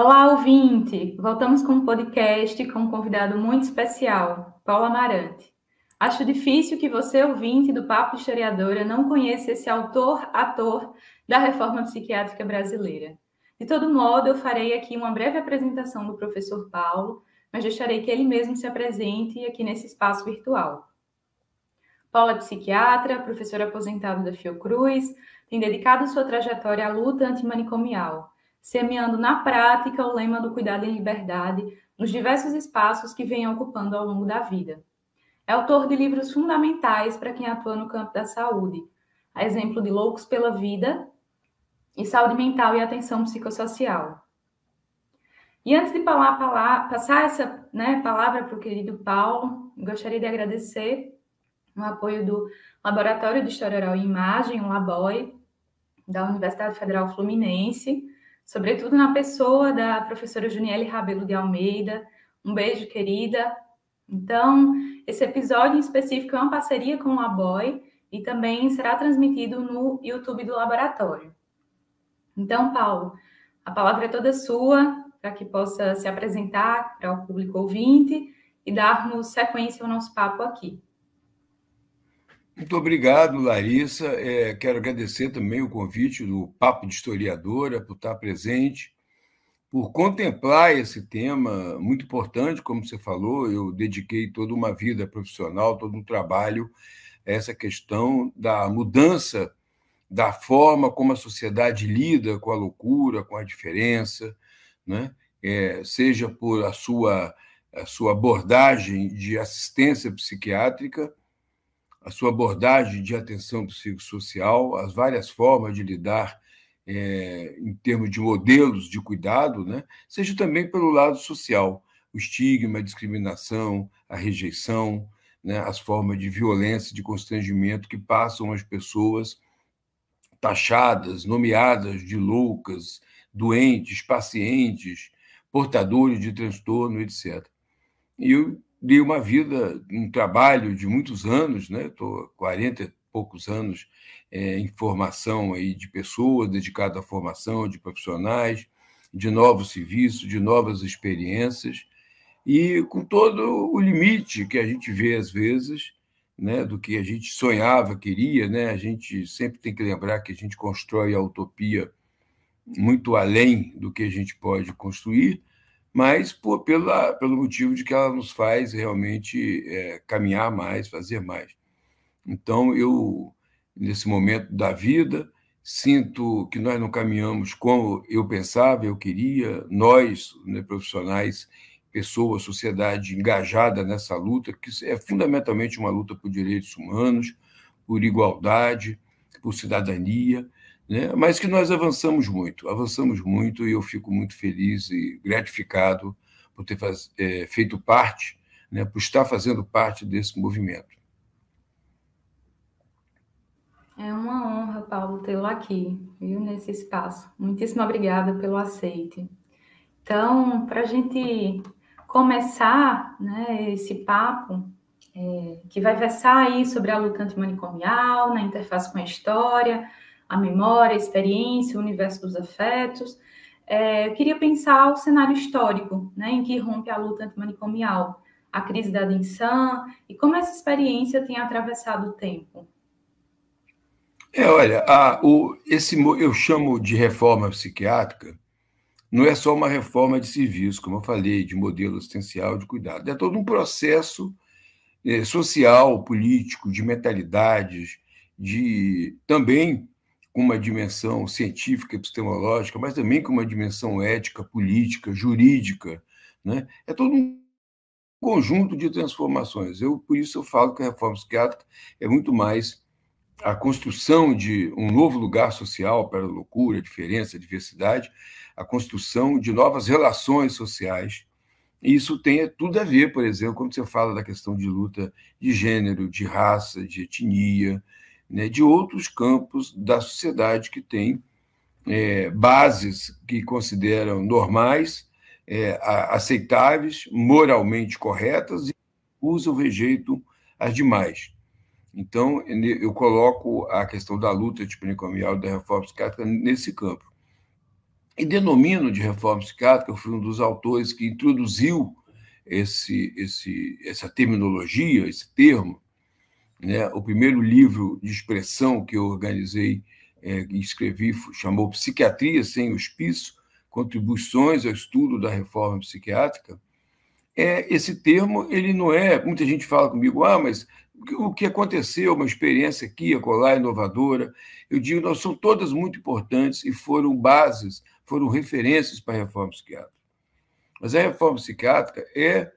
Olá, ouvinte! Voltamos com um podcast com um convidado muito especial, Paulo Amarante. Acho difícil que você, ouvinte do Papo Historiadora, não conheça esse autor, ator da reforma psiquiátrica brasileira. De todo modo, eu farei aqui uma breve apresentação do professor Paulo, mas deixarei que ele mesmo se apresente aqui nesse espaço virtual. Paulo é psiquiatra, professor aposentado da Fiocruz, tem dedicado sua trajetória à luta antimanicomial semeando na prática o lema do cuidado em liberdade nos diversos espaços que vem ocupando ao longo da vida. É autor de livros fundamentais para quem atua no campo da saúde, a exemplo de Loucos pela Vida e Saúde Mental e Atenção Psicossocial. E antes de passar essa né, palavra para o querido Paulo, gostaria de agradecer o apoio do Laboratório de História Oral e Imagem, o LABOI, da Universidade Federal Fluminense, sobretudo na pessoa da professora Juniele Rabelo de Almeida. Um beijo, querida. Então, esse episódio em específico é uma parceria com o Aboy e também será transmitido no YouTube do laboratório. Então, Paulo, a palavra é toda sua para que possa se apresentar para o público ouvinte e darmos sequência ao nosso papo aqui. Muito obrigado, Larissa. É, quero agradecer também o convite do Papo de Historiadora por estar presente, por contemplar esse tema muito importante, como você falou. Eu dediquei toda uma vida profissional, todo um trabalho a essa questão da mudança da forma como a sociedade lida com a loucura, com a diferença, né? É, seja por a sua, a sua abordagem de assistência psiquiátrica a sua abordagem de atenção psicossocial, as várias formas de lidar é, em termos de modelos de cuidado, né? seja também pelo lado social, o estigma, a discriminação, a rejeição, né? as formas de violência, de constrangimento que passam as pessoas taxadas, nomeadas de loucas, doentes, pacientes, portadores de transtorno, etc. E eu de uma vida, um trabalho de muitos anos, né? Estou 40 e poucos anos é, em formação aí de pessoas, dedicado à formação de profissionais, de novos serviços, de novas experiências, e com todo o limite que a gente vê às vezes, né, do que a gente sonhava, queria, né? A gente sempre tem que lembrar que a gente constrói a utopia muito além do que a gente pode construir, mas por, pela, pelo motivo de que ela nos faz realmente é, caminhar mais, fazer mais. Então, eu, nesse momento da vida, sinto que nós não caminhamos como eu pensava, eu queria, nós, né, profissionais, pessoas, sociedade engajada nessa luta, que é fundamentalmente uma luta por direitos humanos, por igualdade, por cidadania, né? mas que nós avançamos muito, avançamos muito e eu fico muito feliz e gratificado por ter faz, é, feito parte, né, por estar fazendo parte desse movimento. É uma honra, Paulo, tê-lo aqui, viu, nesse espaço. Muitíssimo obrigada pelo aceite. Então, para a gente começar né, esse papo, é, que vai versar aí sobre a luta antimanicomial, na interface com a história, a memória, a experiência, o universo dos afetos. É, eu queria pensar o cenário histórico, né, em que rompe a luta antimanicomial, a crise da adicção e como essa experiência tem atravessado o tempo. É, olha, a, o, esse, eu chamo de reforma psiquiátrica, não é só uma reforma de serviço, como eu falei, de modelo assistencial, de cuidado. É todo um processo eh, social, político, de mentalidades, de também com uma dimensão científica, epistemológica, mas também com uma dimensão ética, política, jurídica. Né? É todo um conjunto de transformações. Eu, por isso eu falo que a reforma psiquiátrica é muito mais a construção de um novo lugar social para a loucura, a diferença, a diversidade, a construção de novas relações sociais. E isso tem tudo a ver, por exemplo, quando você fala da questão de luta de gênero, de raça, de etnia, né, de outros campos da sociedade que têm é, bases que consideram normais, é, aceitáveis, moralmente corretas e usam rejeitam as demais. Então, eu coloco a questão da luta antimanicomial da reforma psiquiátrica nesse campo. E denomino de reforma psiquiátrica, eu fui um dos autores que introduziu esse, esse, essa terminologia, esse termo, né? O primeiro livro de expressão que eu organizei é, e escrevi chamou Psiquiatria sem Hospício, Contribuições ao Estudo da Reforma Psiquiátrica. É, esse termo, ele não é... Muita gente fala comigo, ah, mas o que aconteceu, uma experiência aqui, acolá, inovadora. Eu digo, não, são todas muito importantes e foram bases, foram referências para a reforma psiquiátrica. Mas a reforma psiquiátrica é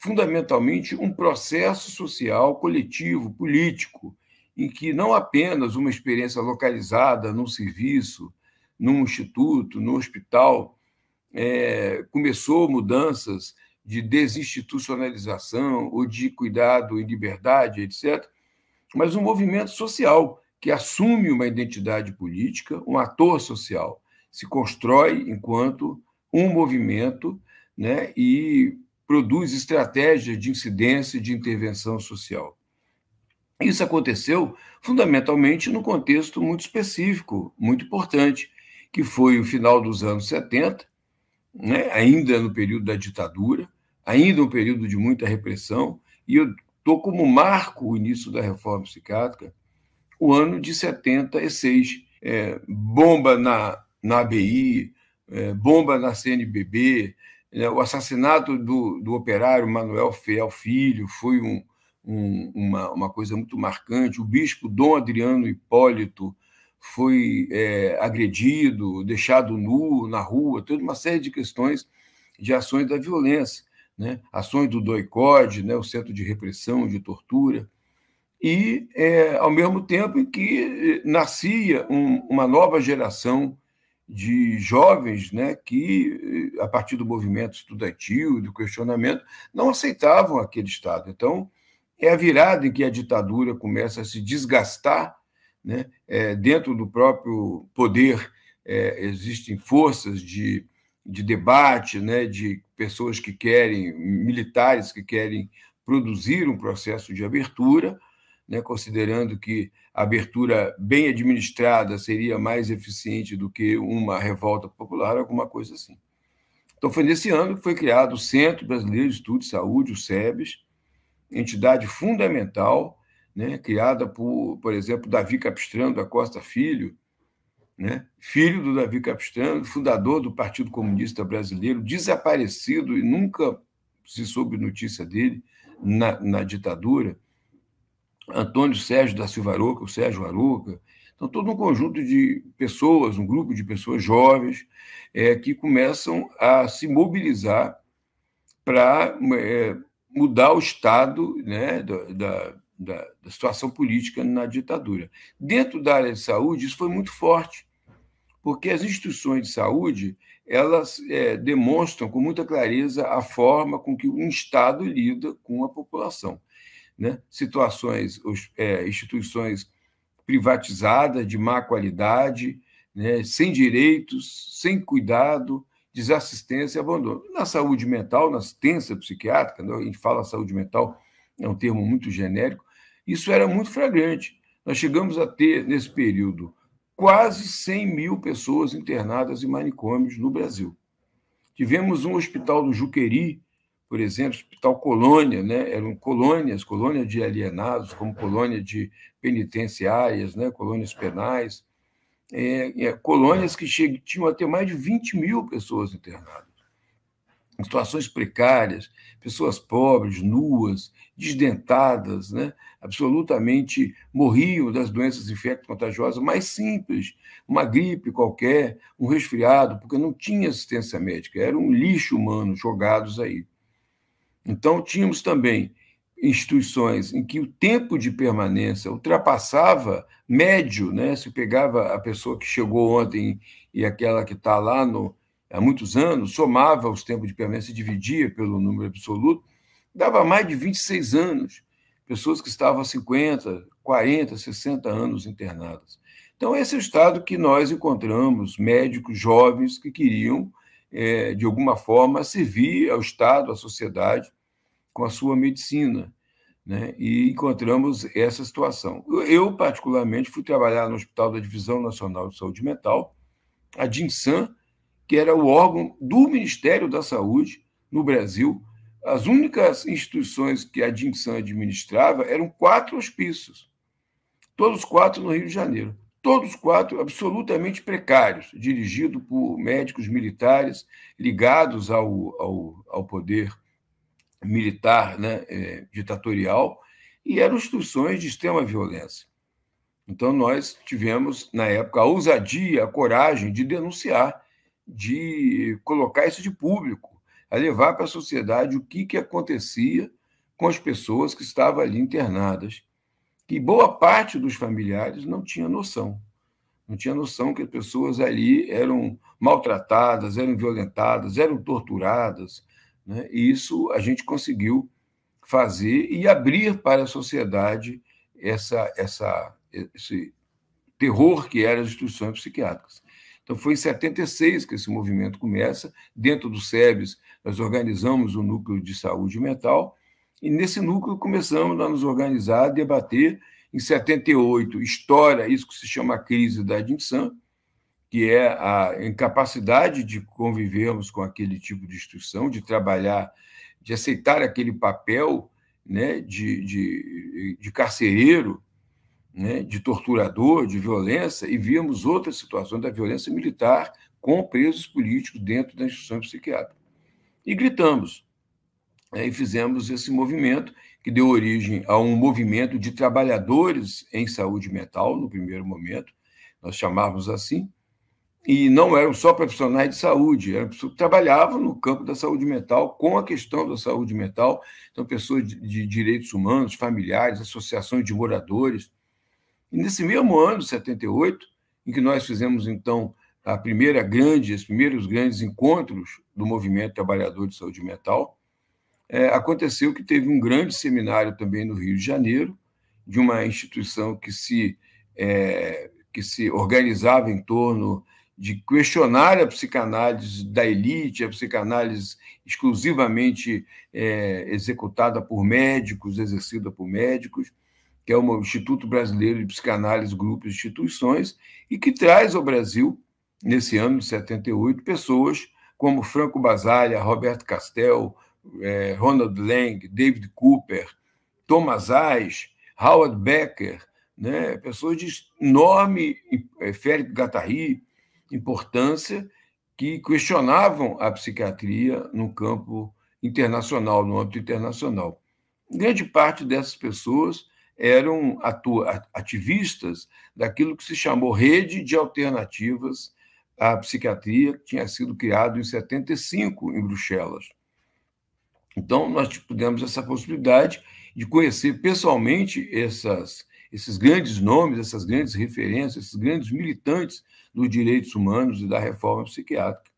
fundamentalmente um processo social, coletivo, político, em que não apenas uma experiência localizada num serviço, num instituto, no hospital, é, começou mudanças de desinstitucionalização ou de cuidado e liberdade, etc., mas um movimento social que assume uma identidade política, um ator social, se constrói enquanto um movimento né, e produz estratégias de incidência e de intervenção social. Isso aconteceu fundamentalmente no contexto muito específico, muito importante, que foi o final dos anos 70, né, ainda no período da ditadura, ainda um período de muita repressão, e eu dou como marco o início da reforma psiquiátrica, o ano de 76. É, bomba na, na ABI, é, bomba na CNBB, né, o assassinato do, do operário Manuel Fiel Filho foi um, um, uma, uma coisa muito marcante. O bispo Dom Adriano Hipólito foi é, agredido, deixado nu na rua, toda uma série de questões de ações da violência, né? ações do DOICOD, né? o Centro de Repressão de Tortura, e é, ao mesmo tempo em que eh, nascia um, uma nova geração de jovens né, que, eh, a partir do movimento estudantil, do questionamento, não aceitavam aquele Estado. Então, é a virada em que a ditadura começa a se desgastar né, é, dentro do próprio poder. É, existem forças de, de debate, né, de pessoas que querem, militares que querem produzir um processo de abertura, né, considerando que a abertura bem administrada seria mais eficiente do que uma revolta popular, alguma coisa assim. Então, foi nesse ano que foi criado o Centro Brasileiro de Estudo de Saúde, o SEBS, entidade fundamental, né, criada por, por exemplo, Davi Capistrano da Costa Filho, né, filho do Davi Capistrano, fundador do Partido Comunista Brasileiro, desaparecido e nunca se soube notícia dele na, na ditadura Antônio Sérgio da Silva Aroca, o Sérgio Aroca. Então, todo um conjunto de pessoas, um grupo de pessoas jovens, é, que começam a se mobilizar para é, mudar o estado né, da, da, da situação política na ditadura. Dentro da área de saúde, isso foi muito forte, porque as instituições de saúde elas é, demonstram com muita clareza a forma com que um Estado lida com a população né? situações, é, instituições privatizadas, de má qualidade, né? sem direitos, sem cuidado, desassistência e abandono. Na saúde mental, na assistência psiquiátrica, né? a gente fala saúde mental, é um termo muito genérico, isso era muito flagrante. Nós chegamos a ter, nesse período, quase 100 mil pessoas internadas em manicômios no Brasil. Tivemos um hospital do Juqueri, por exemplo, o Hospital Colônia, né? eram colônias, colônia de alienados, como colônia de penitenciárias, né? colônias penais, é, é, colônias que tinham até mais de 20 mil pessoas internadas, em situações precárias, pessoas pobres, nuas, desdentadas, né? absolutamente morriam das doenças infecto-contagiosas mais simples, uma gripe qualquer, um resfriado, porque não tinha assistência médica, era um lixo humano jogados aí. Então, tínhamos também instituições em que o tempo de permanência ultrapassava médio, né? Se pegava a pessoa que chegou ontem e aquela que está lá no, há muitos anos, somava os tempos de permanência e dividia pelo número absoluto, dava mais de 26 anos. Pessoas que estavam há 50, 40, 60 anos internadas. Então, esse é o estado que nós encontramos médicos jovens que queriam é, de alguma forma, servir ao Estado, à sociedade, com a sua medicina. Né? E encontramos essa situação. Eu, particularmente, fui trabalhar no Hospital da Divisão Nacional de Saúde Mental, a DINSAN, que era o órgão do Ministério da Saúde no Brasil. As únicas instituições que a DINSAN administrava eram quatro hospícios, todos quatro no Rio de Janeiro todos quatro absolutamente precários, dirigido por médicos militares ligados ao, ao, ao poder militar né, é, ditatorial, e eram instruções de extrema violência. Então, nós tivemos, na época, a ousadia, a coragem de denunciar, de colocar isso de público, a levar para a sociedade o que, que acontecia com as pessoas que estavam ali internadas que boa parte dos familiares não tinha noção. Não tinha noção que as pessoas ali eram maltratadas, eram violentadas, eram torturadas. Né? E isso a gente conseguiu fazer e abrir para a sociedade essa, essa, esse terror que eram as instituições psiquiátricas. Então, foi em 76 que esse movimento começa. Dentro do SEBS, nós organizamos o um núcleo de saúde mental e nesse núcleo começamos a nos organizar, a debater. Em 78, história isso que se chama crise da admissão, que é a incapacidade de convivermos com aquele tipo de instituição, de trabalhar, de aceitar aquele papel né, de, de, de carcereiro, né, de torturador, de violência, e víamos outras situações da violência militar com presos políticos dentro da instituição psiquiátrica E gritamos. Né, e fizemos esse movimento, que deu origem a um movimento de trabalhadores em saúde mental, no primeiro momento, nós chamávamos assim, e não eram só profissionais de saúde, eram pessoas que trabalhavam no campo da saúde mental, com a questão da saúde mental, então pessoas de, de direitos humanos, familiares, associações de moradores. E nesse mesmo ano, 78, em que nós fizemos, então, a primeira grande, os primeiros grandes encontros do movimento trabalhador de saúde mental, é, aconteceu que teve um grande seminário também no Rio de Janeiro, de uma instituição que se, é, que se organizava em torno de questionar a psicanálise da elite, a psicanálise exclusivamente é, executada por médicos, exercida por médicos, que é o Instituto Brasileiro de Psicanálise, Grupos e Instituições, e que traz ao Brasil, nesse ano de 78, pessoas como Franco Basaglia, Roberto Castel, é, Ronald Lang, David Cooper, Thomas Ayres, Howard Becker, né? pessoas de enorme, é, Félix Gattari, importância, que questionavam a psiquiatria no campo internacional, no âmbito internacional. Grande parte dessas pessoas eram ativistas daquilo que se chamou Rede de Alternativas à Psiquiatria, que tinha sido criado em 75 em Bruxelas. Então, nós tivemos essa possibilidade de conhecer pessoalmente essas, esses grandes nomes, essas grandes referências, esses grandes militantes dos direitos humanos e da reforma psiquiátrica.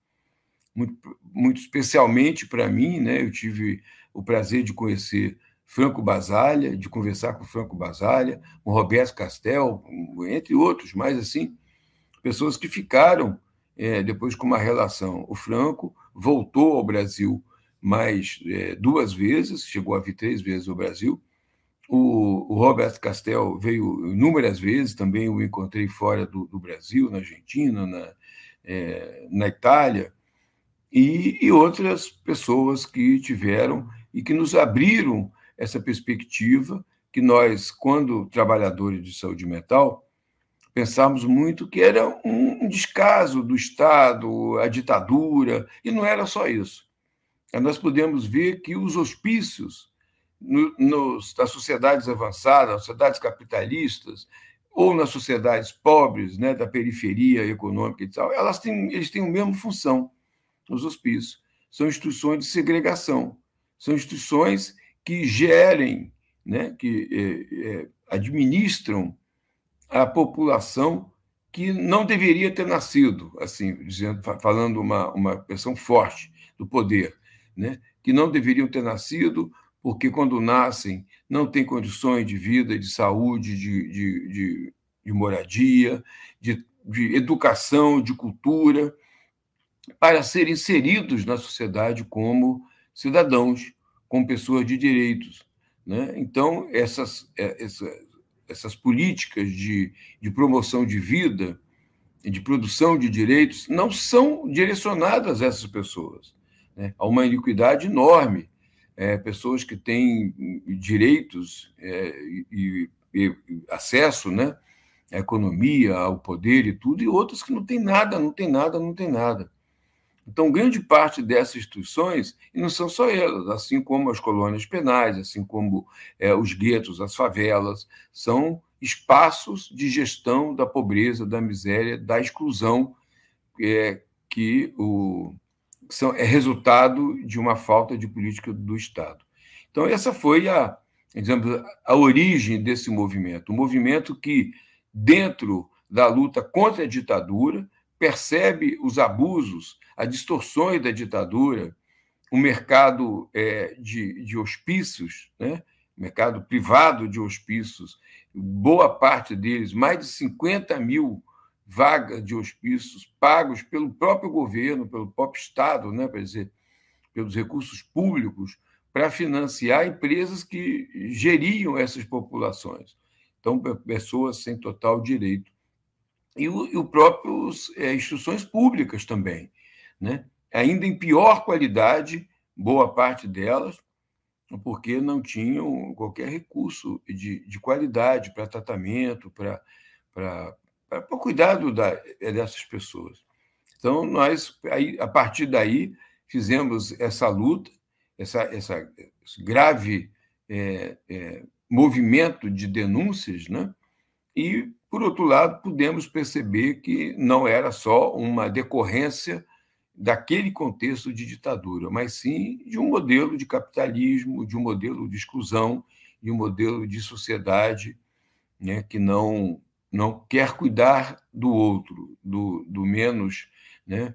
Muito, muito especialmente para mim, né, eu tive o prazer de conhecer Franco Basalha, de conversar com Franco Basalha, com Roberto Castel, entre outros, mas assim, pessoas que ficaram é, depois com uma relação. O Franco voltou ao Brasil mais é, duas vezes, chegou a vir três vezes ao Brasil. O, o Roberto Castel veio inúmeras vezes, também o encontrei fora do, do Brasil, na Argentina, na, é, na Itália, e, e, outras pessoas que tiveram e que nos abriram essa perspectiva que nós, quando trabalhadores de saúde mental, pensávamos muito que era um descaso do Estado, a ditadura, e não era só isso é, nós podemos ver que os hospícios nos, das sociedades avançadas, nas sociedades capitalistas, ou nas sociedades pobres, né, da periferia econômica e tal, elas têm, eles têm a mesma função, os hospícios. São instituições de segregação, são instituições que gerem, né, que é, é, administram a população que não deveria ter nascido, assim, dizendo, falando uma, uma expressão forte do poder, né? que não deveriam ter nascido, porque quando nascem não têm condições de vida, de saúde, de, de, de, de moradia, de, de educação, de cultura, para serem inseridos na sociedade como cidadãos, como pessoas de direitos. Né? Então, essas, é, essas políticas de, de promoção de vida, de produção de direitos, não são direcionadas a essas pessoas. Né? Há uma iniquidade enorme. É, pessoas que têm direitos é, e, e, acesso né, à economia, ao poder e tudo, e outras que não têm nada, não têm nada, não têm nada. Então, grande parte dessas instituições, e não são só elas, assim como as colônias penais, assim como é, os guetos, as favelas, são espaços de gestão da pobreza, da miséria, da exclusão é, que o, são, é resultado de uma falta de política do Estado. Então, essa foi a, digamos, a origem desse movimento. Um movimento que, dentro da luta contra a ditadura, percebe os abusos, as distorções da ditadura, o um mercado é, de, de hospícios, né? mercado privado de hospícios, boa parte deles, mais de 50 mil vaga de hospícios pagos pelo próprio governo, pelo próprio Estado, né, para dizer, pelos recursos públicos, para financiar empresas que geriam essas populações. Então, pessoas sem total direito. E o, e o próprio é, instituições públicas também, né? ainda em pior qualidade, boa parte delas, porque não tinham qualquer recurso de, de qualidade para tratamento, para é, para o cuidado da, é, dessas pessoas. Então, nós, aí, a partir daí, fizemos essa luta, essa, essa esse grave é, é, movimento de denúncias, né? e, por outro lado, pudemos perceber que não era só uma decorrência daquele contexto de ditadura, mas sim de um modelo de capitalismo, de um modelo de exclusão, de um modelo de sociedade né, que não não quer cuidar do outro, do, do menos, né,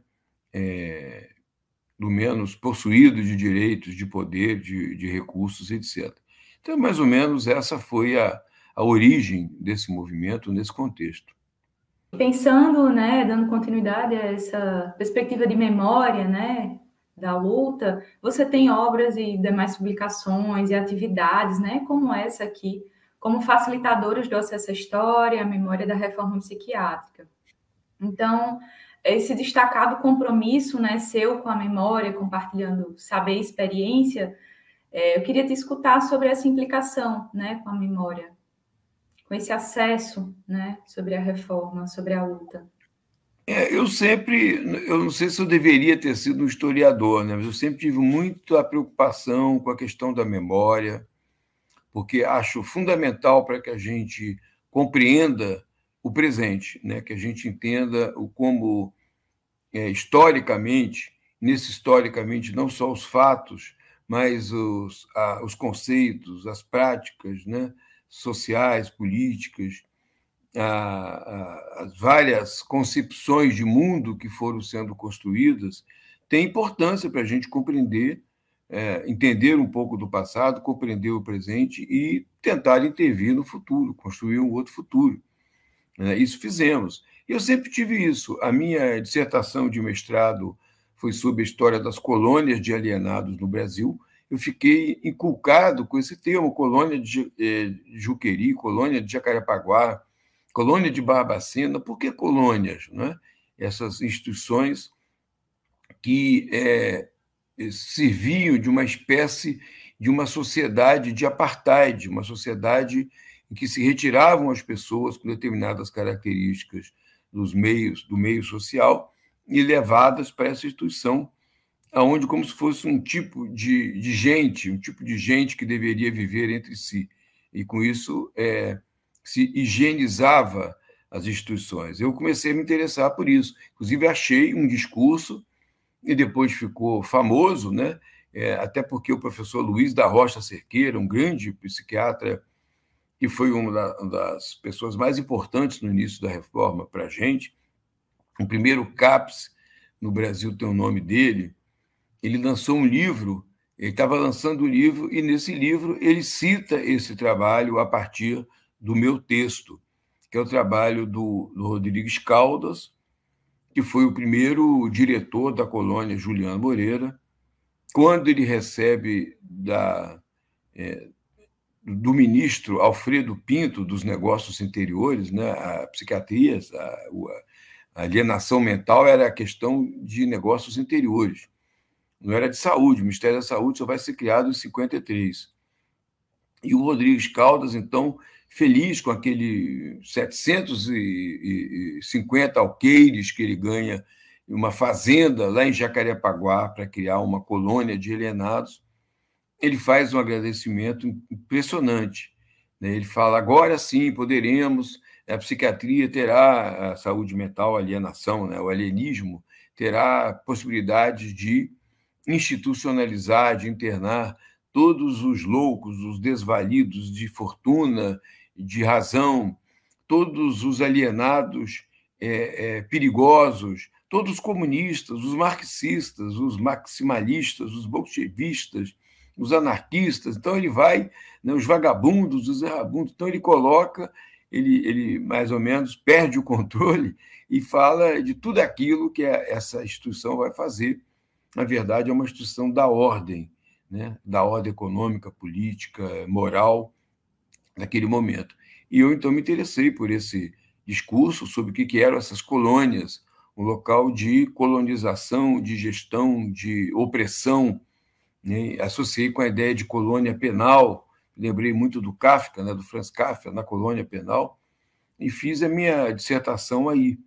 é, do menos possuído de direitos, de poder, de, de recursos, etc. Então, é mais ou menos essa foi a, a origem desse movimento nesse contexto. Pensando, né, dando continuidade a essa perspectiva de memória, né, da luta, você tem obras e demais publicações e atividades, né, como essa aqui, como facilitadores do acesso à história, à memória da reforma psiquiátrica. Então, esse destacado compromisso né, seu com a memória, compartilhando saber e experiência, é, eu queria te escutar sobre essa implicação né, com a memória, com esse acesso né, sobre a reforma, sobre a luta. É, eu sempre, eu não sei se eu deveria ter sido um historiador, né, mas eu sempre tive muito a preocupação com a questão da memória, porque acho fundamental para que a gente compreenda o presente, né? que a gente entenda o como é, historicamente, nesse historicamente, não só os fatos, mas os, a, os conceitos, as práticas né? sociais, políticas, a, a, as várias concepções de mundo que foram sendo construídas, têm importância para a gente compreender é, entender um pouco do passado, compreender o presente e tentar intervir no futuro, construir um outro futuro. É, isso fizemos. eu sempre tive isso. A minha dissertação de mestrado foi sobre a história das colônias de alienados no Brasil. Eu fiquei inculcado com esse termo, colônia de eh, Juqueri, colônia de Jacarepaguá, colônia de Barbacena. Por que colônias? Né? Essas instituições que é, serviu de uma espécie de uma sociedade de apartheid, uma sociedade em que se retiravam as pessoas com determinadas características dos meios, do meio social, e levadas para essa instituição, aonde como se fosse um tipo de, de gente, um tipo de gente que deveria viver entre si. E com isso é, se higienizava as instituições. Eu comecei a me interessar por isso. Inclusive, achei um discurso e depois ficou famoso, né? É, até porque o professor Luiz da Rocha Cerqueira, um grande psiquiatra, que foi uma das pessoas mais importantes no início da reforma para a gente, o primeiro CAPS no Brasil tem o nome dele, ele lançou um livro, ele estava lançando um livro, e nesse livro ele cita esse trabalho a partir do meu texto, que é o trabalho do, do Rodrigues Caldas, que foi o primeiro diretor da colônia, Juliano Moreira, quando ele recebe da, é, do ministro Alfredo Pinto dos Negócios Interiores, né, a psiquiatria, a, a alienação mental era a questão de negócios interiores, não era de saúde. O Ministério da Saúde só vai ser criado em 53. E o Rodrigues Caldas, então, feliz com aquele 750 alqueires que ele ganha em uma fazenda lá em Jacarepaguá para criar uma colônia de helenados. Ele faz um agradecimento impressionante. Né? Ele fala: agora sim poderemos, a psiquiatria terá, a saúde mental, a alienação, né? o alienismo, terá possibilidades de institucionalizar, de internar todos os loucos, os desvalidos de fortuna, de razão, todos os alienados é, é, perigosos, todos os comunistas, os marxistas, os maximalistas, os bolchevistas, os anarquistas. Então ele vai, né, os vagabundos, os errabundos. Então ele coloca, ele, ele mais ou menos perde o controle e fala de tudo aquilo que essa instituição vai fazer. Na verdade, é uma instituição da ordem, né, da ordem econômica, política, moral naquele momento. E eu então me interessei por esse discurso sobre o que eram essas colônias, um local de colonização, de gestão, de opressão. Né? Associei com a ideia de colônia penal, lembrei muito do Kafka, né? do Franz Kafka, na colônia penal, e fiz a minha dissertação aí.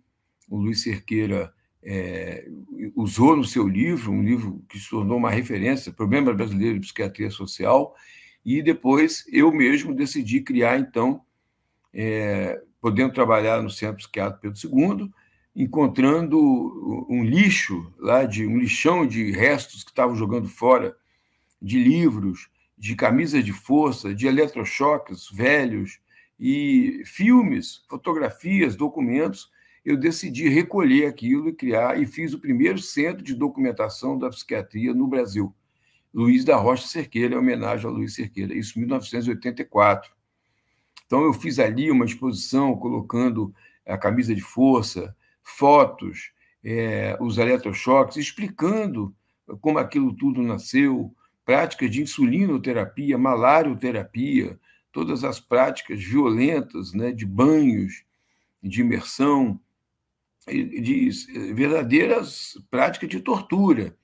O Luiz Cerqueira é, usou no seu livro, um livro que se tornou uma referência, Problema Brasileiro de Psiquiatria Social, e depois eu mesmo decidi criar, então, é, podendo trabalhar no Centro Psiquiátrico Pedro II, encontrando um lixo lá, de um lixão de restos que estavam jogando fora, de livros, de camisas de força, de eletrochoques velhos, e filmes, fotografias, documentos eu decidi recolher aquilo e criar, e fiz o primeiro centro de documentação da psiquiatria no Brasil. Luiz da Rocha Cerqueira, em homenagem a Luiz Cerqueira, isso em 1984. Então, eu fiz ali uma exposição colocando a camisa de força, fotos, é, os eletrochoques, explicando como aquilo tudo nasceu, práticas de insulinoterapia, malarioterapia, todas as práticas violentas né, de banhos, de imersão, de eh, verdadeiras práticas de tortura,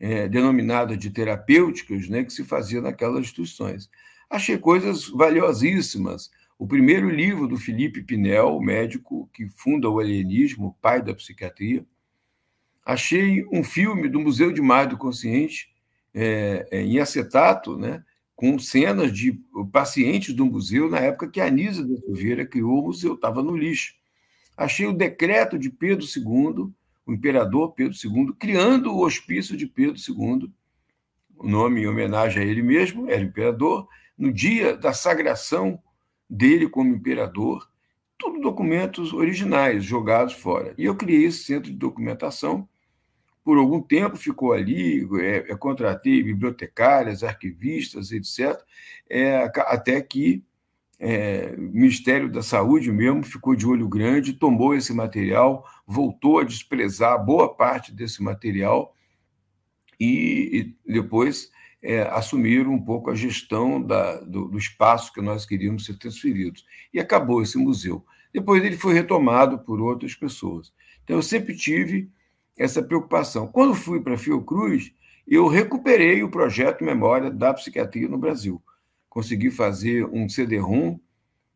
é, denominada de terapêuticas, né, que se fazia naquelas instituições. Achei coisas valiosíssimas. O primeiro livro do Felipe Pinel, o médico que funda o alienismo, pai da psiquiatria. Achei um filme do Museu de Mar do Consciente, é, em acetato, né, com cenas de pacientes do museu na época que a Anísia da Silveira criou o museu, estava no lixo achei o decreto de Pedro II, o imperador Pedro II, criando o hospício de Pedro II, o nome em homenagem a ele mesmo, era imperador, no dia da sagração dele como imperador, tudo documentos originais jogados fora. E eu criei esse centro de documentação. Por algum tempo ficou ali, é, contratei bibliotecárias, arquivistas, etc., é, até que é, o Ministério da Saúde mesmo ficou de olho grande, tomou esse material, voltou a desprezar boa parte desse material e, e depois é, assumiram um pouco a gestão da, do, do, espaço que nós queríamos ser transferidos. E acabou esse museu. Depois ele foi retomado por outras pessoas. Então, eu sempre tive essa preocupação. Quando fui para Fiocruz, eu recuperei o projeto Memória da Psiquiatria no Brasil consegui fazer um CD-ROM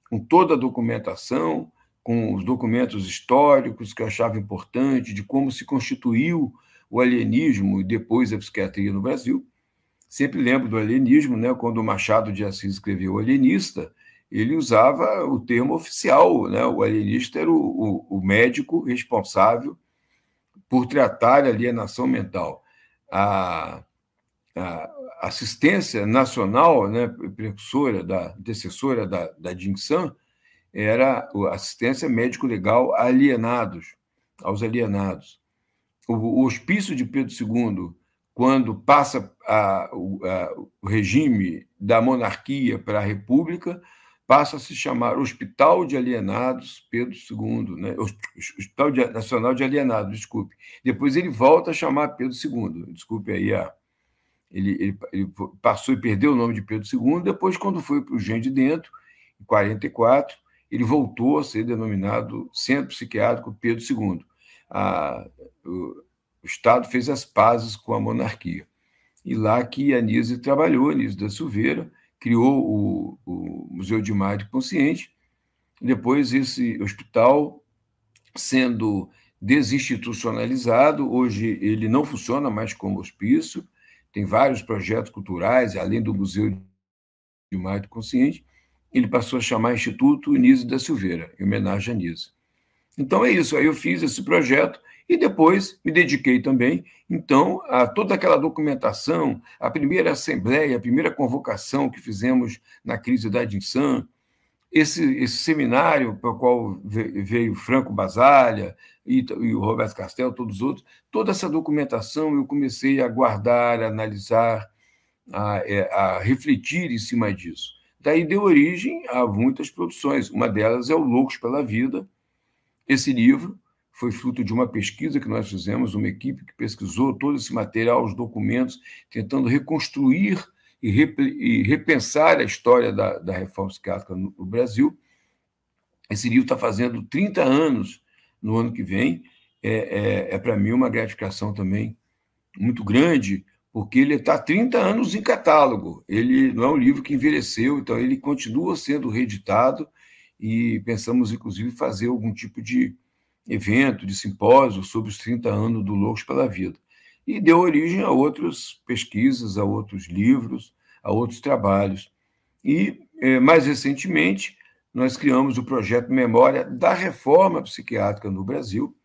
com toda a documentação, com os documentos históricos que eu achava importante, de como se constituiu o alienismo e depois a psiquiatria no Brasil. Sempre lembro do alienismo, né? quando o Machado de Assis escreveu Alienista, ele usava o termo oficial, né? o alienista era o, o, o médico responsável por tratar a alienação mental. A, a assistência nacional, né, precursora, da, antecessora da, da DINSAN, era a assistência médico-legal alienados, aos alienados. O, o, hospício de Pedro II, quando passa a, a, o regime da monarquia para a república, passa a se chamar Hospital de Alienados Pedro II, né? Hospital Nacional de Alienados, desculpe. Depois ele volta a chamar Pedro II, desculpe aí a ele, ele, ele, passou e perdeu o nome de Pedro II, depois, quando foi para o Gen de Dentro, em 44, ele voltou a ser denominado Centro Psiquiátrico Pedro II. A, o, o, Estado fez as pazes com a monarquia. E lá que Anísio trabalhou, Anísio da Silveira, criou o, o Museu de Imagem Consciente, depois esse hospital sendo desinstitucionalizado, hoje ele não funciona mais como hospício, tem vários projetos culturais, além do Museu de Maio Consciente, ele passou a chamar Instituto Inísio da Silveira, em homenagem a Nise. Então é isso, aí eu fiz esse projeto e depois me dediquei também, então, a toda aquela documentação, a primeira assembleia, a primeira convocação que fizemos na crise da Dinsan, esse, esse seminário para o qual veio Franco Basalha e, e o Roberto Castelo, todos os outros, toda essa documentação eu comecei a guardar, a analisar, a, é, a refletir em cima disso. Daí deu origem a muitas produções. Uma delas é o Loucos pela Vida. Esse livro foi fruto de uma pesquisa que nós fizemos, uma equipe que pesquisou todo esse material, os documentos, tentando reconstruir e, repensar a história da, da reforma psiquiátrica no, no Brasil. Esse livro está fazendo 30 anos no ano que vem. É, é, é para mim uma gratificação também muito grande, porque ele está 30 anos em catálogo. Ele não é um livro que envelheceu, então ele continua sendo reeditado e pensamos, inclusive, fazer algum tipo de evento, de simpósio sobre os 30 anos do Loucos pela Vida e deu origem a outras pesquisas, a outros livros, a outros trabalhos. E, é, mais recentemente, nós criamos o projeto Memória da Reforma Psiquiátrica no Brasil,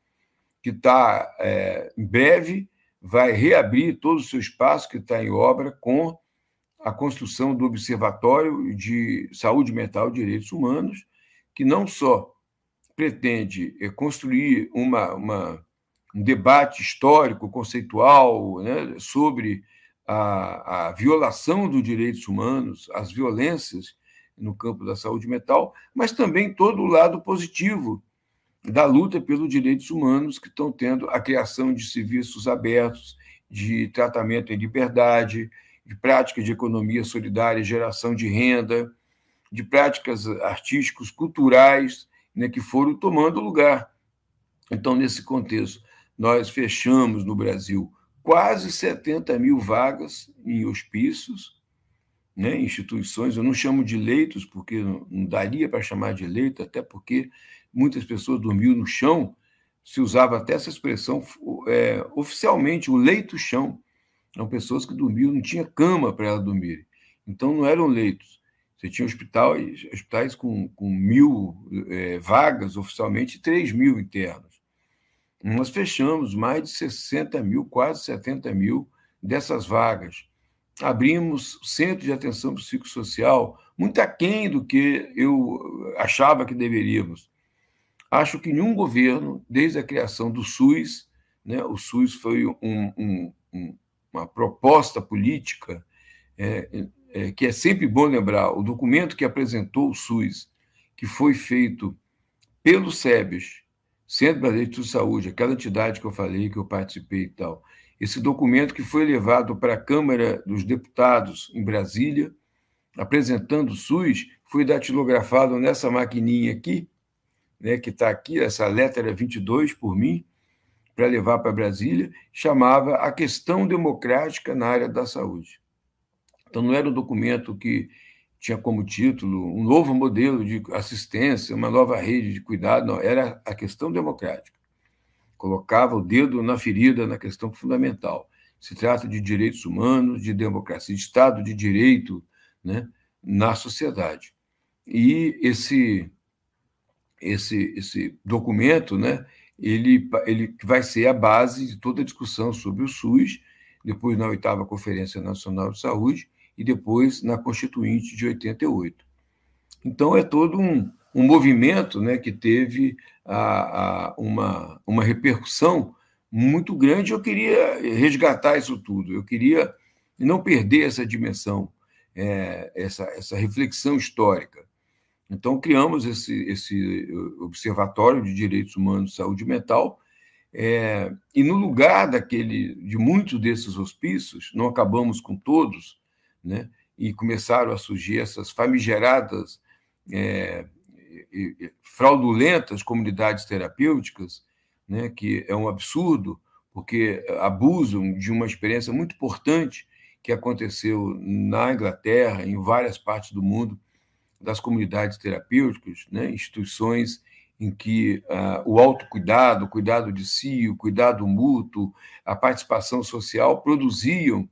que está é, em breve, vai reabrir todo o seu espaço que está em obra com a construção do Observatório de Saúde Mental e Direitos Humanos, que não só pretende é, construir uma, uma um debate histórico, conceitual, né, sobre a, a, violação dos direitos humanos, as violências no campo da saúde mental, mas também todo o lado positivo da luta pelos direitos humanos, que estão tendo a criação de serviços abertos, de tratamento em liberdade, de práticas de economia solidária, geração de renda, de práticas artísticas, culturais, né, que foram tomando lugar. Então, nesse contexto, nós fechamos no Brasil quase 70 mil vagas em hospícios, né, instituições, eu não chamo de leitos, porque não daria para chamar de leito, até porque muitas pessoas dormiam no chão, se usava até essa expressão é, oficialmente, o leito-chão. Eram pessoas que dormiam, não tinha cama para elas dormirem. Então, não eram leitos. Você tinha hospitais, hospitais com, com mil é, vagas oficialmente e 3 mil internos. Nós fechamos mais de 60 mil, quase 70 mil dessas vagas. Abrimos centro de atenção psicossocial, muito aquém do que eu achava que deveríamos. Acho que nenhum governo, desde a criação do SUS, né, o SUS foi um, um, um, uma proposta política, é, é, que é sempre bom lembrar, o documento que apresentou o SUS, que foi feito pelo SEBES Centro Brasileiro de Saúde, aquela entidade que eu falei, que eu participei e tal. Esse documento que foi levado para a Câmara dos Deputados em Brasília, apresentando o SUS, foi datilografado nessa maquininha aqui, né, que está aqui, essa letra 22 por mim, para levar para Brasília, chamava A Questão Democrática na Área da Saúde. Então, não era um documento que tinha como título um novo modelo de assistência, uma nova rede de cuidado, não, era a questão democrática. Colocava o dedo na ferida, na questão fundamental. Se trata de direitos humanos, de democracia, de Estado de direito né, na sociedade. E esse, esse, esse documento né, ele, ele vai ser a base de toda a discussão sobre o SUS, depois na oitava Conferência Nacional de Saúde, e depois na Constituinte de 88. Então, é todo um, um movimento né, que teve a, a, uma, uma repercussão muito grande. Eu queria resgatar isso tudo, eu queria não perder essa dimensão, é, essa, essa reflexão histórica. Então, criamos esse, esse Observatório de Direitos Humanos e Saúde Mental, é, e no lugar daquele de muitos desses hospícios, não acabamos com todos, né? e começaram a surgir essas famigeradas, é, fraudulentas comunidades terapêuticas, né? que é um absurdo, porque abusam de uma experiência muito importante que aconteceu na Inglaterra, em várias partes do mundo, das comunidades terapêuticas, né? instituições em que ah, o autocuidado, o cuidado de si, o cuidado mútuo, a participação social produziam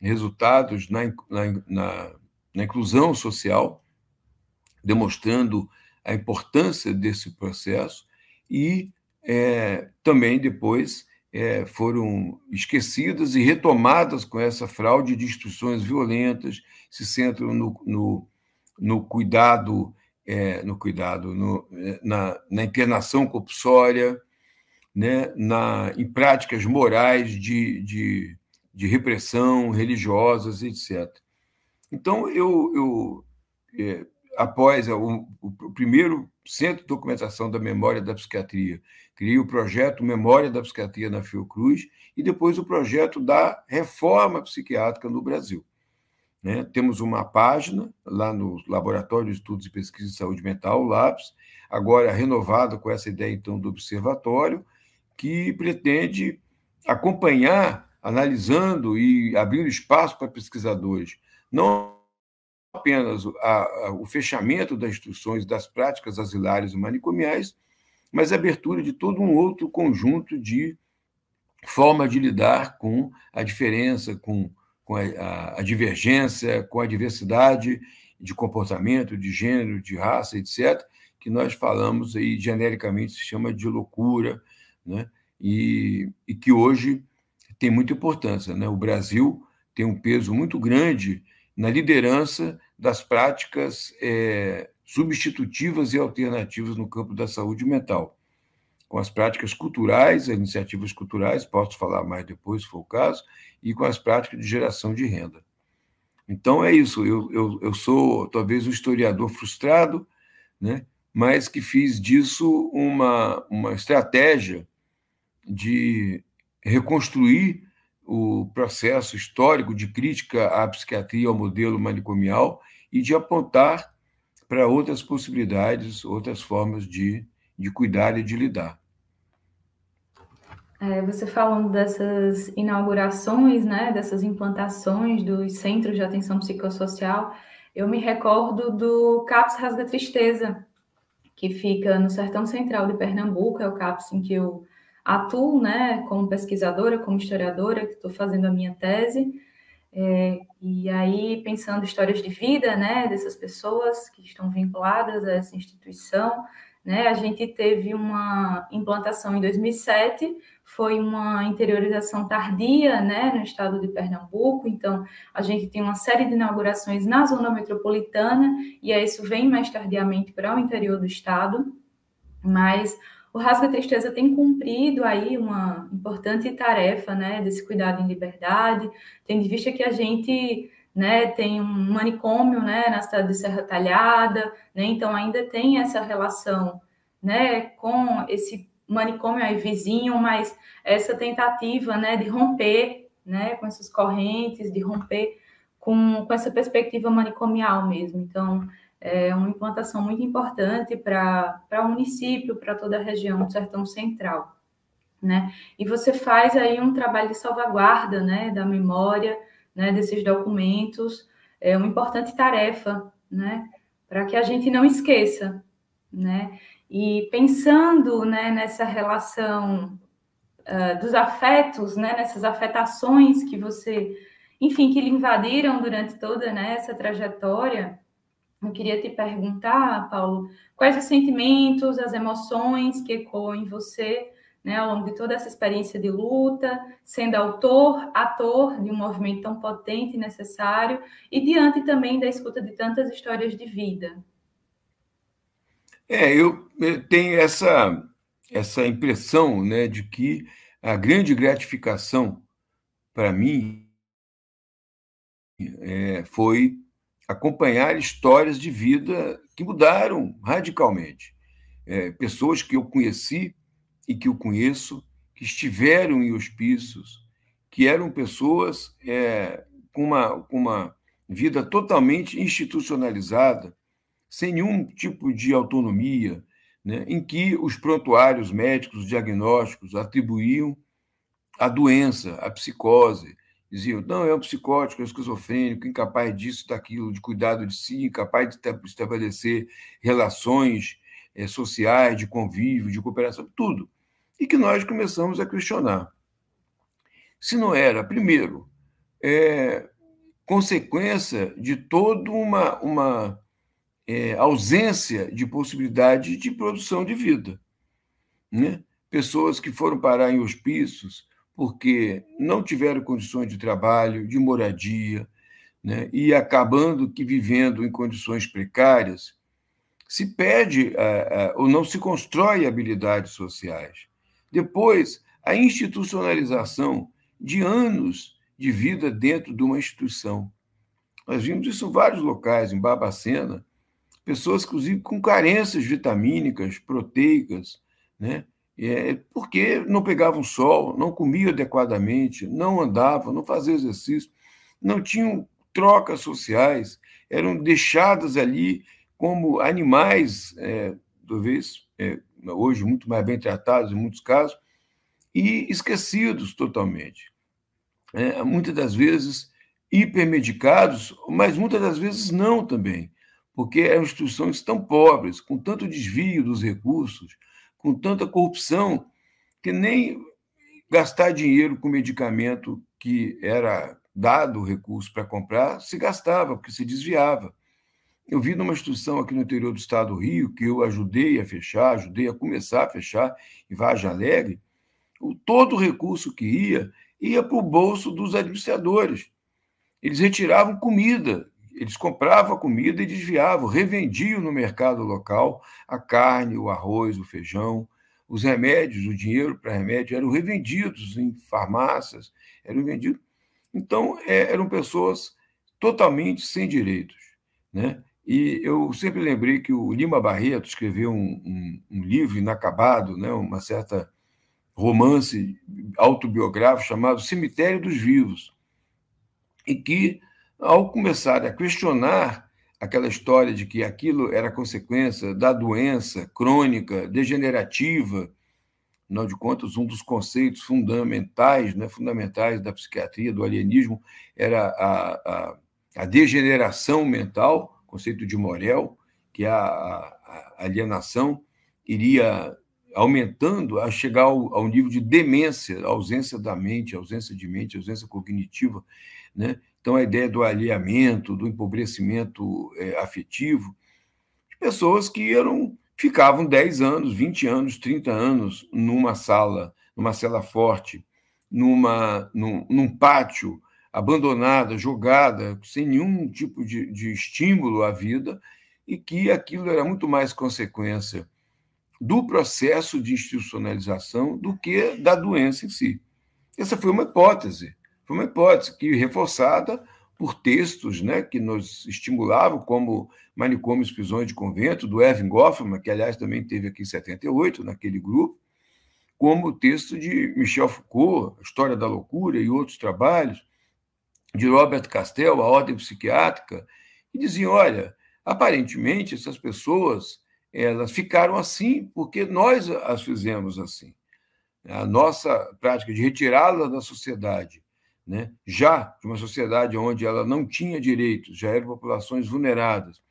resultados na, na, na, na inclusão social, demonstrando a importância desse processo e é, também depois é, foram esquecidas e retomadas com essa fraude de instituições violentas, se centram no, no, no cuidado, é, no cuidado no, é, na, na, internação compulsória, né, na, em práticas morais de, de de repressão religiosas, etc. Então, eu, eu é, após o, o, primeiro Centro de Documentação da Memória da Psiquiatria, criei o projeto Memória da Psiquiatria na Fiocruz e depois o projeto da reforma psiquiátrica no Brasil. Né? Temos uma página lá no Laboratório de Estudos e Pesquisa de Saúde Mental, LAPS, agora renovada com essa ideia, então, do observatório, que pretende acompanhar analisando e abrindo espaço para pesquisadores, não apenas a, a, o fechamento das instruções das práticas asilares e manicomiais, mas a abertura de todo um outro conjunto de formas de lidar com a diferença, com, com a, a, a divergência, com a diversidade de comportamento, de gênero, de raça, etc., que nós falamos aí genericamente se chama de loucura, né? e, e que hoje tem muita importância. Né? O Brasil tem um peso muito grande na liderança das práticas é, substitutivas e alternativas no campo da saúde mental, com as práticas culturais, as iniciativas culturais, posso falar mais depois, se for o caso, e com as práticas de geração de renda. Então é isso, eu, eu, eu sou talvez um historiador frustrado, né? mas que fiz disso uma, uma estratégia de reconstruir o processo histórico de crítica à psiquiatria, ao modelo manicomial e de apontar para outras possibilidades, outras formas de, de cuidar e de lidar. É, você falando dessas inaugurações, né, dessas implantações dos centros de atenção psicossocial, eu me recordo do CAPS Rasga Tristeza, que fica no sertão central de Pernambuco, é o CAPS em que eu atuo, né, como pesquisadora, como historiadora, que estou fazendo a minha tese, é, e aí pensando histórias de vida, né, dessas pessoas que estão vinculadas a essa instituição, né, a gente teve uma implantação em 2007, foi uma interiorização tardia, né, no estado de Pernambuco, então a gente tem uma série de inaugurações na zona metropolitana, e aí isso vem mais tardiamente para o interior do estado, mas o Rasga Tristeza tem cumprido aí uma importante tarefa, né, desse cuidado em liberdade, tendo em vista que a gente, né, tem um manicômio, né, na cidade de Serra Talhada, né, então ainda tem essa relação, né, com esse manicômio aí vizinho, mas essa tentativa, né, de romper, né, com essas correntes, de romper com, com essa perspectiva manicomial mesmo, então é uma implantação muito importante para o município, para toda a região do Sertão Central. Né? E você faz aí um trabalho de salvaguarda né, da memória né, desses documentos, é uma importante tarefa né, para que a gente não esqueça. Né? E pensando né, nessa relação uh, dos afetos, né, nessas afetações que você, enfim, que lhe invadiram durante toda né, essa trajetória, eu queria te perguntar, Paulo, quais os sentimentos, as emoções que ecoam em você né, ao longo de toda essa experiência de luta, sendo autor, ator de um movimento tão potente e necessário, e diante também da escuta de tantas histórias de vida. É, eu, eu tenho essa, essa impressão né, de que a grande gratificação para mim é, foi acompanhar histórias de vida que mudaram radicalmente. É, pessoas que eu conheci e que eu conheço, que estiveram em hospícios, que eram pessoas é, com, uma, com uma vida totalmente institucionalizada, sem nenhum tipo de autonomia, né, em que os prontuários médicos, diagnósticos atribuíam a doença, a psicose, diziam, não, é um psicótico, é um esquizofrênico, incapaz disso, daquilo, de cuidado de si, incapaz de estabelecer relações é, sociais, de convívio, de cooperação, tudo. E que nós começamos a questionar. Se não era, primeiro, é, consequência de toda uma, uma é, ausência de possibilidade de produção de vida. Né? Pessoas que foram parar em hospícios, porque não tiveram condições de trabalho, de moradia, né? e acabando que vivendo em condições precárias, se pede eh, eh, ou não se constrói habilidades sociais. Depois, a institucionalização de anos de vida dentro de uma instituição. Nós vimos isso em vários locais, em Barbacena, pessoas, inclusive, com carências vitamínicas, proteicas, né? é, porque não pegavam sol, não comiam adequadamente, não andavam, não faziam exercício, não tinham trocas sociais, eram deixadas ali como animais, é, talvez é, hoje muito mais bem tratados em muitos casos, e esquecidos totalmente. É, muitas das vezes hipermedicados, mas muitas das vezes não também, porque eram instituições tão pobres, com tanto desvio dos recursos, com tanta corrupção, que nem gastar dinheiro com medicamento que era dado o recurso para comprar, se gastava, porque se desviava. Eu vi numa instituição aqui no interior do estado do Rio, que eu ajudei a fechar, ajudei a começar a fechar, em Vargem Alegre, o, todo o recurso que ia, ia para o bolso dos administradores. Eles retiravam comida eles compravam comida e desviavam, revendiam no mercado local a carne, o arroz, o feijão, os remédios, o dinheiro para remédio eram revendidos em farmácias, eram vendidos. Então, é, eram pessoas totalmente sem direitos. Né? E eu sempre lembrei que o Lima Barreto escreveu um, um, um livro inacabado, né? uma certa romance autobiográfico chamado Cemitério dos Vivos, e que ao começar a questionar aquela história de que aquilo era consequência da doença crônica, degenerativa, afinal de contas, um dos conceitos fundamentais, né, fundamentais da psiquiatria, do alienismo, era a, a, a degeneração mental, conceito de Morel, que a, a alienação iria aumentando a chegar ao, ao nível de demência, ausência da mente, ausência de mente, ausência cognitiva, né, então, a ideia do alheamento, do empobrecimento é, afetivo, de pessoas que eram, ficavam 10 anos, 20 anos, 30 anos numa sala, numa cela forte, numa, num, num pátio, abandonada, jogada, sem nenhum tipo de, de estímulo à vida, e que aquilo era muito mais consequência do processo de institucionalização do que da doença em si. Essa foi uma hipótese. Foi uma hipótese que reforçada por textos né, que nos estimulavam, como Manicômios, Prisões de Convento, do Erwin Goffman, que, aliás, também teve aqui em 78, naquele grupo, como o texto de Michel Foucault, História da Loucura e outros trabalhos, de Robert Castell, A Ordem Psiquiátrica, e diziam, olha, aparentemente essas pessoas elas ficaram assim porque nós as fizemos assim. A nossa prática de retirá-las da sociedade né? já de uma sociedade onde ela não tinha direitos, já eram populações vulneradas,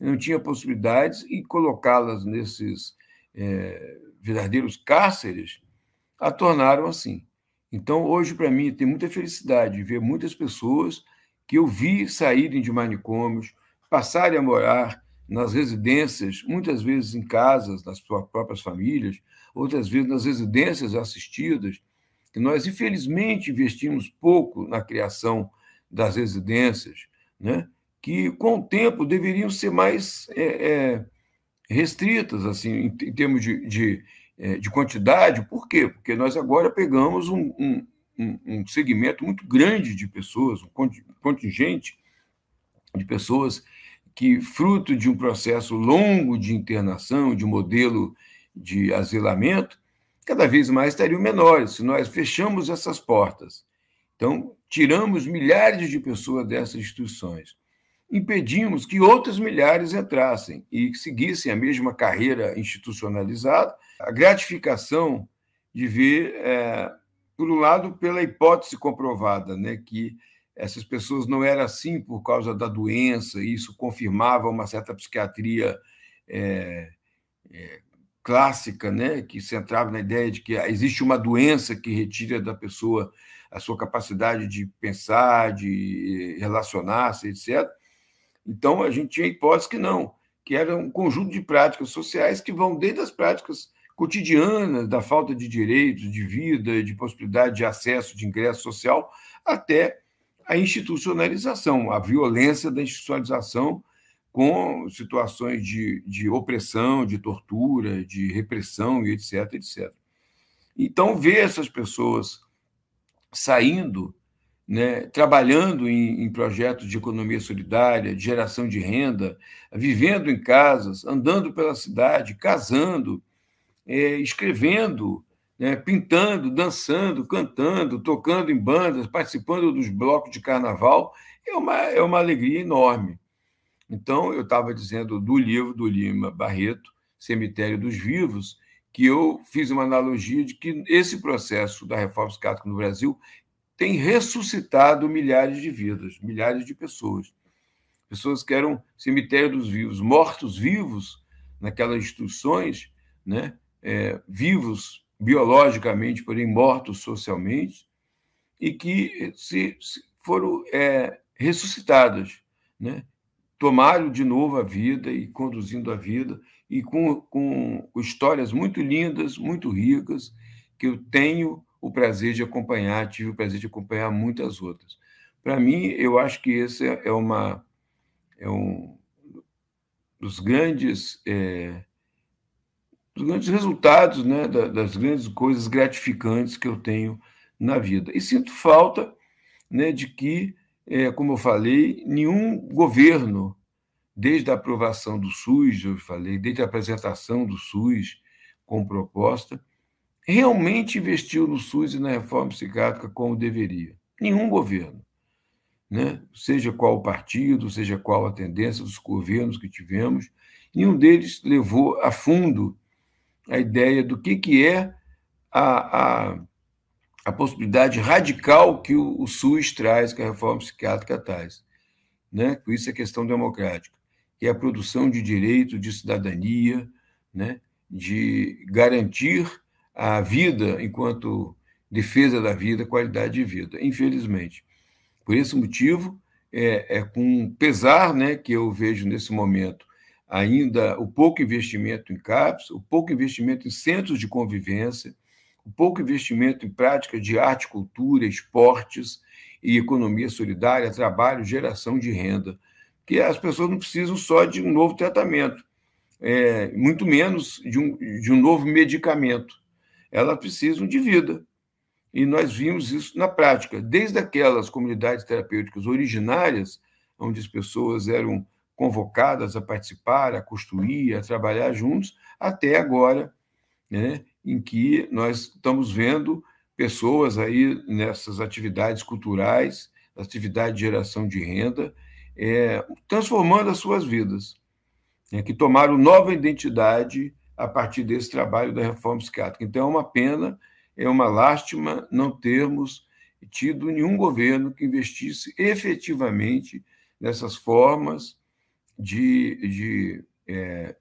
não tinha possibilidades, e colocá-las nesses é, verdadeiros cárceres a tornaram assim. Então, hoje, para mim, tem muita felicidade ver muitas pessoas que eu vi saírem de manicômios, passarem a morar nas residências, muitas vezes em casas das suas próprias famílias, outras vezes nas residências assistidas, que nós, infelizmente, investimos pouco na criação das residências, né? que com o tempo deveriam ser mais é, é, restritas assim em, em termos de, de, é, de, quantidade. Por quê? Porque nós agora pegamos um, um, um segmento muito grande de pessoas, um contingente de pessoas que, fruto de um processo longo de internação, de modelo de asilamento, cada vez mais estariam menores se nós fechamos essas portas. Então, tiramos milhares de pessoas dessas instituições, impedimos que outras milhares entrassem e seguissem a mesma carreira institucionalizada. A gratificação de ver, é, por um lado, pela hipótese comprovada, né, que essas pessoas não eram assim por causa da doença, e isso confirmava uma certa psiquiatria é, é, clássica, né, que centrava na ideia de que existe uma doença que retira da pessoa a sua capacidade de pensar, de eh, relacionar-se, etc. Então, a gente tinha hipótese que não, que era um conjunto de práticas sociais que vão desde as práticas cotidianas, da falta de direitos, de vida, de possibilidade de acesso, de ingresso social, até a institucionalização, a violência da institucionalização com situações de, de opressão, de tortura, de repressão e etc, etc. Então, ver essas pessoas saindo, né, trabalhando em, em projetos de economia solidária, de geração de renda, vivendo em casas, andando pela cidade, casando, é, escrevendo, né, pintando, dançando, cantando, tocando em bandas, participando dos blocos de carnaval, é uma, é uma alegria enorme. Então, eu estava dizendo do livro do Lima Barreto, Cemitério dos Vivos, que eu fiz uma analogia de que esse processo da reforma psiquiátrica no Brasil tem ressuscitado milhares de vidas, milhares de pessoas. Pessoas que eram cemitério dos vivos, mortos vivos naquelas instituições, né? É, vivos biologicamente, porém mortos socialmente, e que se, se foram é, ressuscitadas. Né? tomaram de novo a vida e conduzindo a vida, e com, com histórias muito lindas, muito ricas, que eu tenho o prazer de acompanhar, tive o prazer de acompanhar muitas outras. Para mim, eu acho que esse é, é uma, é um dos grandes. É, dos grandes resultados, né, das grandes coisas gratificantes que eu tenho na vida. E sinto falta né, de que é, como eu falei, nenhum governo, desde a aprovação do SUS, eu falei, desde a apresentação do SUS com proposta, realmente investiu no SUS e na reforma psiquiátrica como deveria. Nenhum governo. Né? Seja qual o partido, seja qual a tendência dos governos que tivemos, nenhum deles levou a fundo a ideia do que, que é a, a a possibilidade radical que o, SUS traz, que a reforma psiquiátrica traz. Né? Isso é questão democrática, que é a produção de direito, de cidadania, né? de garantir a vida enquanto defesa da vida, qualidade de vida, infelizmente. Por esse motivo, é, é, com pesar né, que eu vejo nesse momento ainda o pouco investimento em CAPS, o pouco investimento em centros de convivência, o pouco investimento em práticas de arte, cultura, esportes e economia solidária, trabalho, geração de renda, que as pessoas não precisam só de um novo tratamento, é, muito menos de um, de um novo medicamento. Elas precisam de vida. E nós vimos isso na prática, desde aquelas comunidades terapêuticas originárias, onde as pessoas eram convocadas a participar, a construir, a trabalhar juntos, até agora. Né? em que nós estamos vendo pessoas aí nessas atividades culturais, atividade de geração de renda, é, transformando as suas vidas, é, que tomaram nova identidade a partir desse trabalho da reforma psiquiátrica. Então, é uma pena, é uma lástima não termos tido nenhum governo que investisse efetivamente nessas formas de, de é,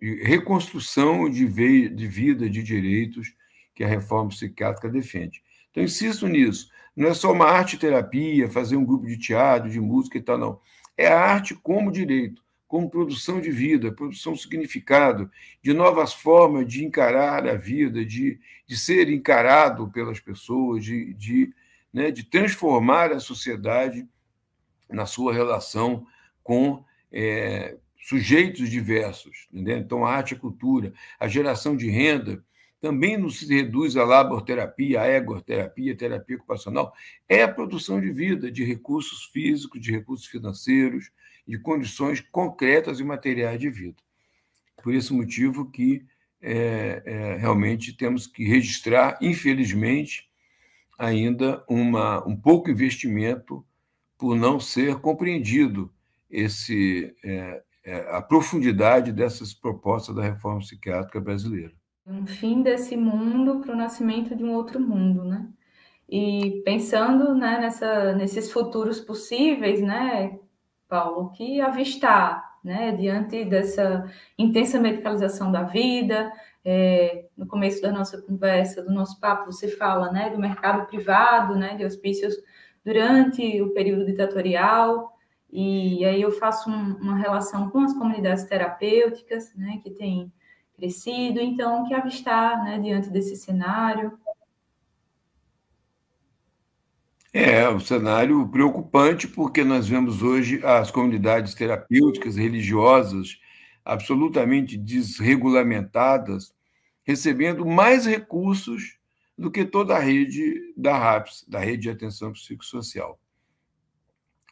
reconstrução de, de vida, de direitos que a reforma psiquiátrica defende. Então, insisto nisso. Não é só uma arte-terapia, fazer um grupo de teatro, de música e tal, não. É a arte como direito, como produção de vida, produção de significado, de novas formas de encarar a vida, de, de ser encarado pelas pessoas, de, de, né, de transformar a sociedade na sua relação com, é, sujeitos diversos. Entendeu? Então, a arte e a cultura, a geração de renda também não se reduz à laborterapia, à egorterapia, terapia ocupacional, é a produção de vida, de recursos físicos, de recursos financeiros, de condições concretas e materiais de vida. Por esse motivo que é, é, realmente temos que registrar, infelizmente, ainda uma, um pouco investimento por não ser compreendido esse, é, é, a profundidade dessas propostas da reforma psiquiátrica brasileira. Um fim desse mundo para o nascimento de um outro mundo, né? E pensando né, nessa, nesses futuros possíveis, né, Paulo, que avistar né, diante dessa intensa medicalização da vida, é, no começo da nossa conversa, do nosso papo, você fala né, do mercado privado, né, de hospícios durante o período ditatorial, e aí eu faço um, uma relação com as comunidades terapêuticas, né, que têm crescido, então que avistar, né, diante desse cenário. É, é, um cenário preocupante, porque nós vemos hoje as comunidades terapêuticas, religiosas, absolutamente desregulamentadas, recebendo mais recursos do que toda a rede da RAPS, da Rede de Atenção Psicossocial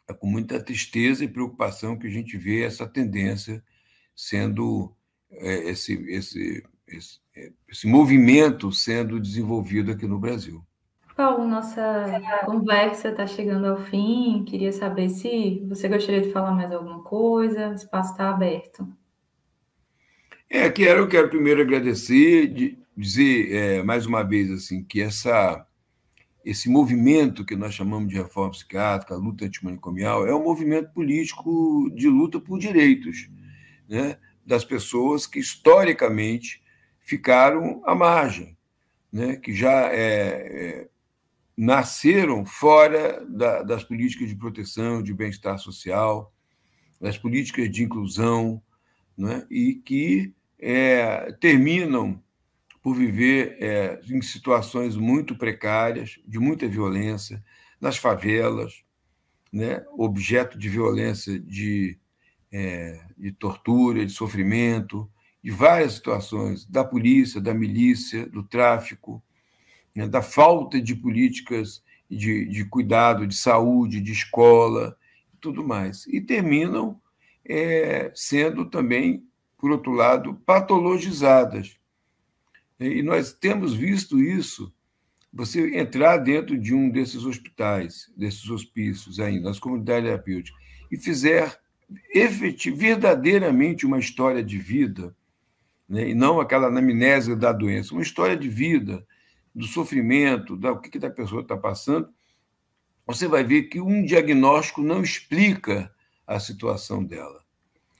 é com muita tristeza e preocupação que a gente vê essa tendência sendo é, esse, esse, esse, é, esse movimento sendo desenvolvido aqui no Brasil. Paulo, nossa conversa está chegando ao fim. Queria saber se você gostaria de falar mais alguma coisa. O espaço está aberto. É, quero, eu quero primeiro agradecer, dizer é, mais uma vez assim que essa esse movimento que nós chamamos de reforma psiquiátrica, luta antimanicomial, é um movimento político de luta por direitos né, das pessoas que historicamente ficaram à margem, né, que já é, é, nasceram fora da, das políticas de proteção, de bem-estar social, das políticas de inclusão, né, e que é, terminam por viver é, em situações muito precárias, de muita violência, nas favelas, né? objeto de violência, de, é, de tortura, de sofrimento, de várias situações, da polícia, da milícia, do tráfico, né? da falta de políticas de, de cuidado, de saúde, de escola, tudo mais. E terminam é, sendo também, por outro lado, patologizadas e nós temos visto isso. Você entrar dentro de um desses hospitais, desses hospícios ainda, nas comunidades terapêuticas, e fizer efetiv, verdadeiramente uma história de vida, né? e não aquela anamnese da doença, uma história de vida, do sofrimento, do que, que a pessoa está passando, você vai ver que um diagnóstico não explica a situação dela.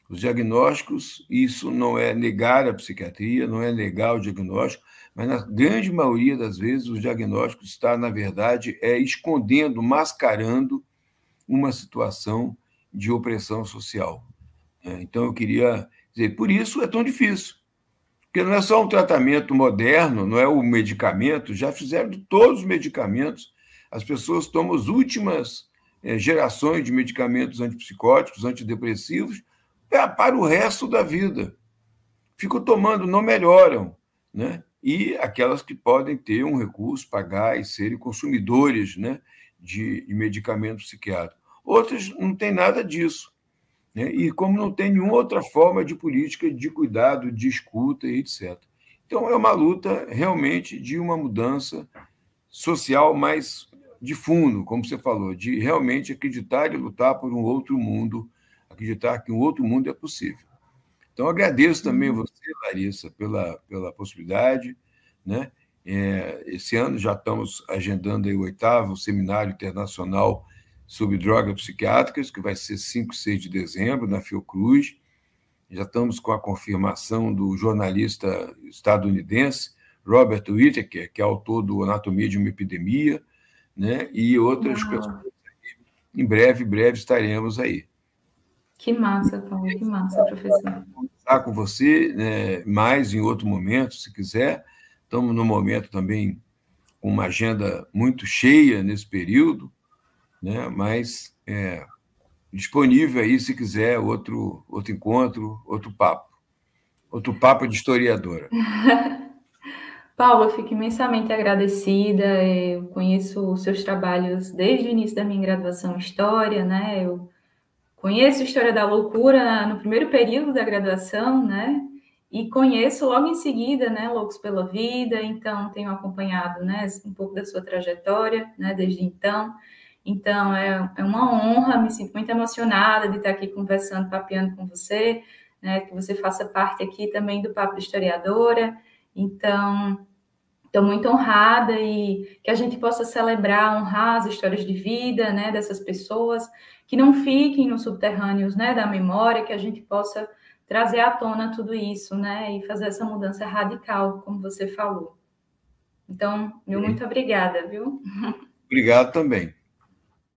Os diagnósticos, isso não é negar a psiquiatria, não é negar o diagnóstico, mas na grande maioria das vezes os diagnósticos está na verdade é escondendo, mascarando uma situação de opressão social. Né? Então eu queria dizer, por isso é tão difícil, porque não é só um tratamento moderno, não é o medicamento. Já fizeram todos os medicamentos, as pessoas tomam as últimas eh, gerações de medicamentos antipsicóticos, antidepressivos, é para o resto da vida. Ficam tomando, não melhoram, né? E aquelas que podem ter um recurso, pagar e serem consumidores, né? De, de medicamento psiquiátrico. Outras não têm nada disso. Né? E como não tem nenhuma outra forma de política de cuidado, de escuta e etc. Então, é uma luta realmente de uma mudança social mais de fundo, como você falou, de realmente acreditar e lutar por um outro mundo acreditar que um outro mundo é possível. Então, agradeço também uhum. você, Larissa, pela, pela possibilidade. Né? É, esse ano já estamos agendando o oitavo Seminário Internacional sobre Drogas Psiquiátricas, que vai ser 5 e 6 de dezembro, na Fiocruz. Já estamos com a confirmação do jornalista estadunidense Robert Whittaker, que é autor do Anatomia de uma Epidemia, né? e outras pessoas. Em breve, breve estaremos aí. Que massa, Paulo, que massa, professor. Conversar com você né, mais em outro momento, se quiser. Estamos num momento também com uma agenda muito cheia nesse período, né, mas é, disponível aí, se quiser, outro, outro encontro, outro papo. Outro papo de historiadora. Paulo, eu fico imensamente agradecida. Eu conheço os seus trabalhos desde o início da minha graduação em História, né? Eu Conheço a História da Loucura no primeiro período da graduação, né? E conheço logo em seguida, né, Loucos pela Vida, então tenho acompanhado, né, um pouco da sua trajetória, né, desde então. Então, é, é uma honra, me sinto muito emocionada de estar aqui conversando, papeando com você, né, que você faça parte aqui também do Papo Historiadora. Então, Estou muito honrada e que a gente possa celebrar, honrar as histórias de vida né, dessas pessoas, que não fiquem nos subterrâneos né, da memória, que a gente possa trazer à tona tudo isso né, e fazer essa mudança radical, como você falou. Então, meu muito obrigada, viu? Obrigado também.